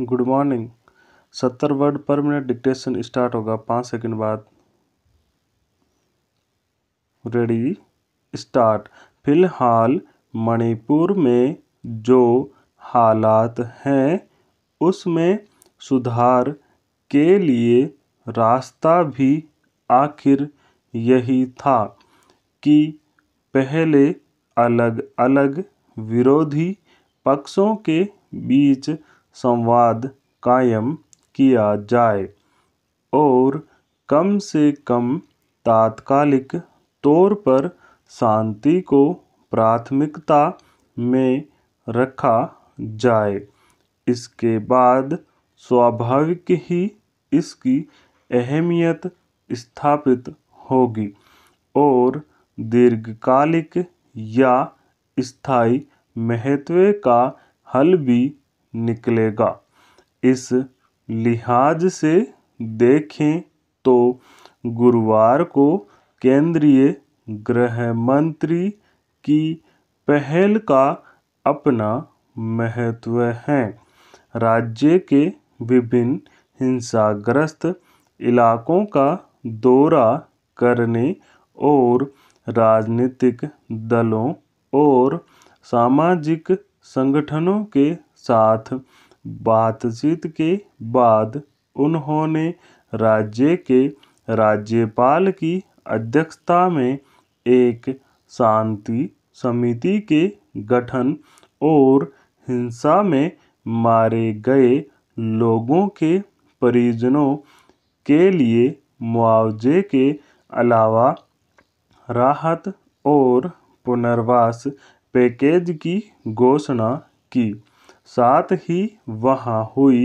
good morning सत्तर word पर minute dictation start होगा पाँच सेकंड बाद रेडी स्टार्ट फिलहाल मणिपुर में जो हालात हैं उसमें सुधार के लिए रास्ता भी आखिर यही था कि पहले अलग अलग विरोधी पक्षों के बीच संवाद कायम किया जाए और कम से कम तात्कालिक तौर पर शांति को प्राथमिकता में रखा जाए इसके बाद स्वाभाविक ही इसकी अहमियत स्थापित होगी और दीर्घकालिक या स्थायी महत्व का हल भी निकलेगा इस लिहाज से देखें तो गुरुवार को केंद्रीय गृह मंत्री की पहल का अपना महत्व है राज्य के विभिन्न हिंसाग्रस्त इलाकों का दौरा करने और राजनीतिक दलों और सामाजिक संगठनों के साथ बातचीत के बाद उन्होंने राज्य के राज्यपाल की अध्यक्षता में एक शांति समिति के गठन और हिंसा में मारे गए लोगों के परिजनों के लिए मुआवजे के अलावा राहत और पुनर्वास पैकेज की घोषणा की साथ ही वहाँ हुई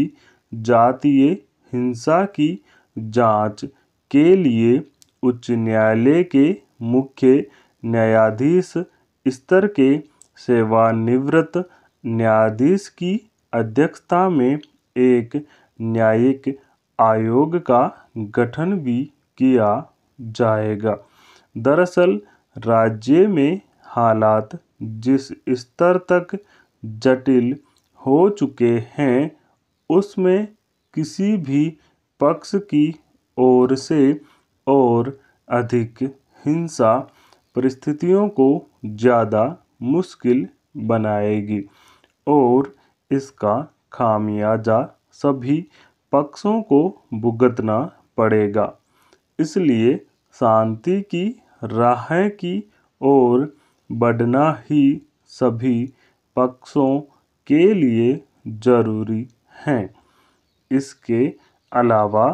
जातीय हिंसा की जाँच के लिए उच्च न्यायालय के मुख्य न्यायाधीश स्तर के सेवानिवृत्त न्यायाधीश की अध्यक्षता में एक न्यायिक आयोग का गठन भी किया जाएगा दरअसल राज्य में हालात जिस स्तर तक जटिल हो चुके हैं उसमें किसी भी पक्ष की ओर से और अधिक हिंसा परिस्थितियों को ज़्यादा मुश्किल बनाएगी और इसका खामियाजा सभी पक्षों को भुगतना पड़ेगा इसलिए शांति की राह की ओर बढ़ना ही सभी पक्षों के लिए ज़रूरी हैं इसके अलावा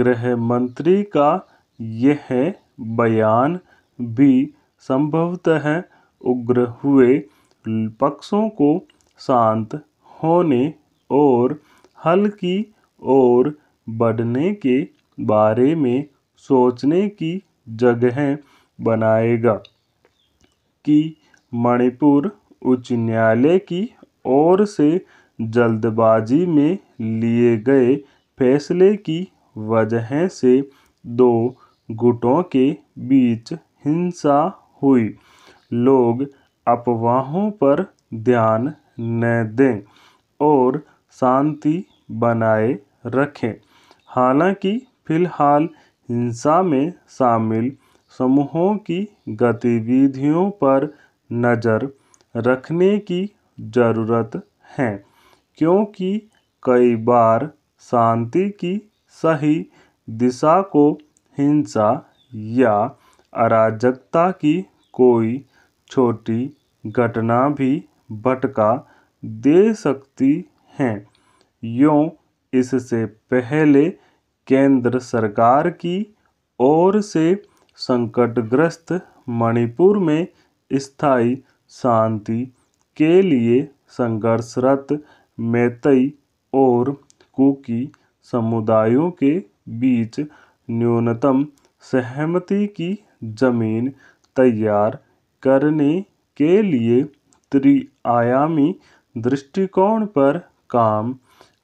गृह मंत्री का यह बयान भी संभवतः उग्र हुए पक्षों को शांत होने और हल की ओर बढ़ने के बारे में सोचने की जगह बनाएगा कि मणिपुर उच्च न्यायालय की ओर से जल्दबाजी में लिए गए फैसले की वजह से दो गुटों के बीच हिंसा हुई लोग अफवाहों पर ध्यान न दें और शांति बनाए रखें हालांकि फ़िलहाल हिंसा में शामिल समूहों की गतिविधियों पर नज़र रखने की ज़रूरत है क्योंकि कई बार शांति की सही दिशा को हिंसा या अराजकता की कोई छोटी घटना भी भटका दे सकती हैं यों इससे पहले केंद्र सरकार की ओर से संकटग्रस्त मणिपुर में स्थायी शांति के लिए संघर्षरत मेतई और कुकी समुदायों के बीच न्यूनतम सहमति की ज़मीन तैयार करने के लिए त्रिआयामी दृष्टिकोण पर काम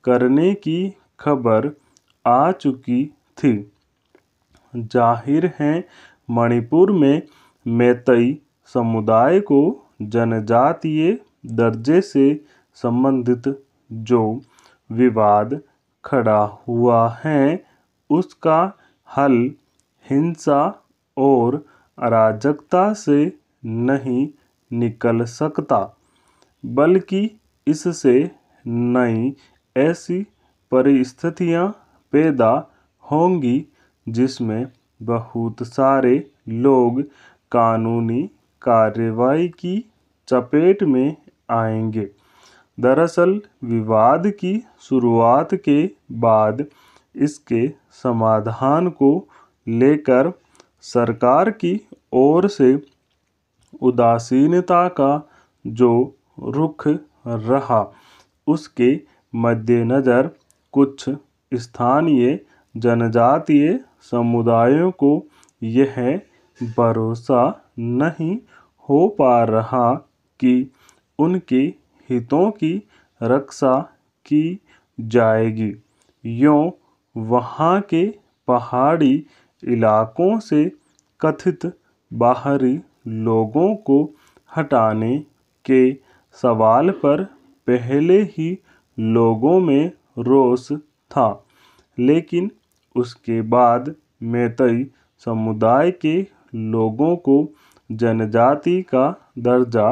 करने की खबर आ चुकी थी जाहिर है मणिपुर में मेतई समुदाय को जनजातीय दर्जे से संबंधित जो विवाद खड़ा हुआ है उसका हल हिंसा और अराजकता से नहीं निकल सकता बल्कि इससे नई ऐसी परिस्थितियां पैदा होंगी जिसमें बहुत सारे लोग कानूनी कार्रवाई की चपेट में आएंगे दरअसल विवाद की शुरुआत के बाद इसके समाधान को लेकर सरकार की ओर से उदासीनता का जो रुख रहा उसके मद्देनज़र कुछ स्थानीय जनजातीय समुदायों को यह भरोसा नहीं हो पा रहा कि उनके हितों की रक्षा की जाएगी यों वहाँ के पहाड़ी इलाकों से कथित बाहरी लोगों को हटाने के सवाल पर पहले ही लोगों में रोष था लेकिन उसके बाद मेतई समुदाय के लोगों को जनजाति का दर्जा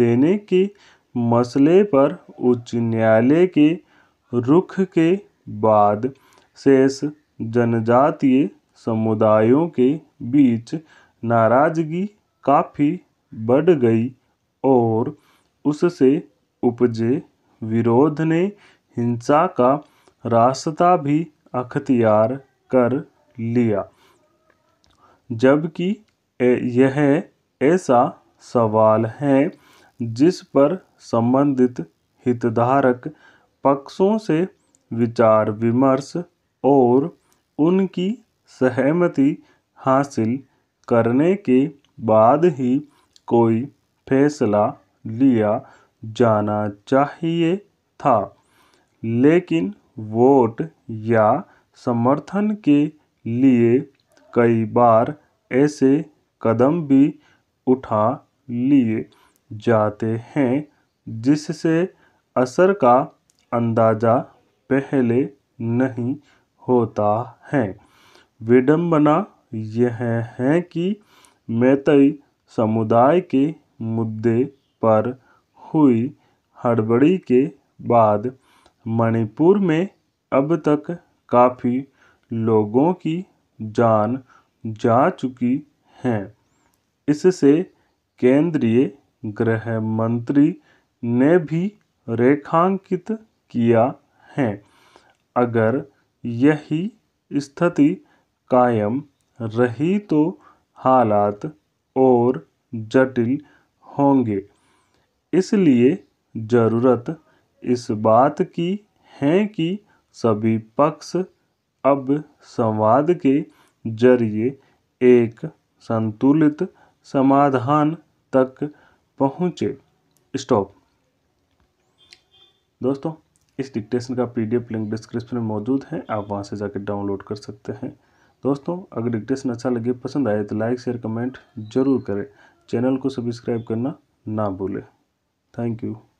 देने के मसले पर उच्च न्यायालय के रुख के बाद शेष जनजातीय समुदायों के बीच नाराजगी काफ़ी बढ़ गई और उससे उपजे विरोध ने हिंसा का रास्ता भी अख्तियार कर लिया जबकि यह ऐसा सवाल है जिस पर संबंधित हितधारक पक्षों से विचार विमर्श और उनकी सहमति हासिल करने के बाद ही कोई फैसला लिया जाना चाहिए था लेकिन वोट या समर्थन के लिए कई बार ऐसे कदम भी उठा लिए जाते हैं जिससे असर का अंदाज़ा पहले नहीं होता है विडम्बना यह है कि मैतई समुदाय के मुद्दे पर हुई हड़बड़ी के बाद मणिपुर में अब तक काफ़ी लोगों की जान जा चुकी हैं इससे केंद्रीय गृह मंत्री ने भी रेखांकित किया है अगर यही स्थिति कायम रही तो हालात और जटिल होंगे इसलिए ज़रूरत इस बात की है कि सभी पक्ष अब संवाद के जरिए एक संतुलित समाधान तक पहुँचे स्टॉप दोस्तों इस डिक्टेशन का पीडीएफ लिंक डिस्क्रिप्शन में मौजूद है आप वहाँ से जाकर डाउनलोड कर सकते हैं दोस्तों अगर डिक्टेशन अच्छा लगे पसंद आए तो लाइक शेयर कमेंट जरूर करें चैनल को सब्सक्राइब करना ना भूलें थैंक यू